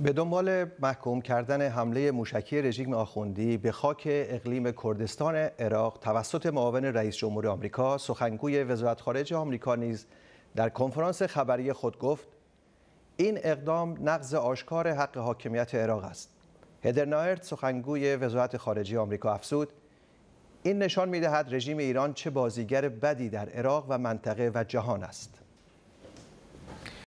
به دنبال محکوم کردن حمله موشکی رژیم آخوندی به خاک اقلیم کردستان عراق توسط معاون رئیس جمهور آمریکا سخنگوی وزارت خارجه آمریکا نیز در کنفرانس خبری خود گفت این اقدام نقض آشکار حق حاکمیت عراق است هدرنایرت سخنگوی وزارت خارجه آمریکا افسود این نشان میدهد رژیم ایران چه بازیگر بدی در عراق و منطقه و جهان است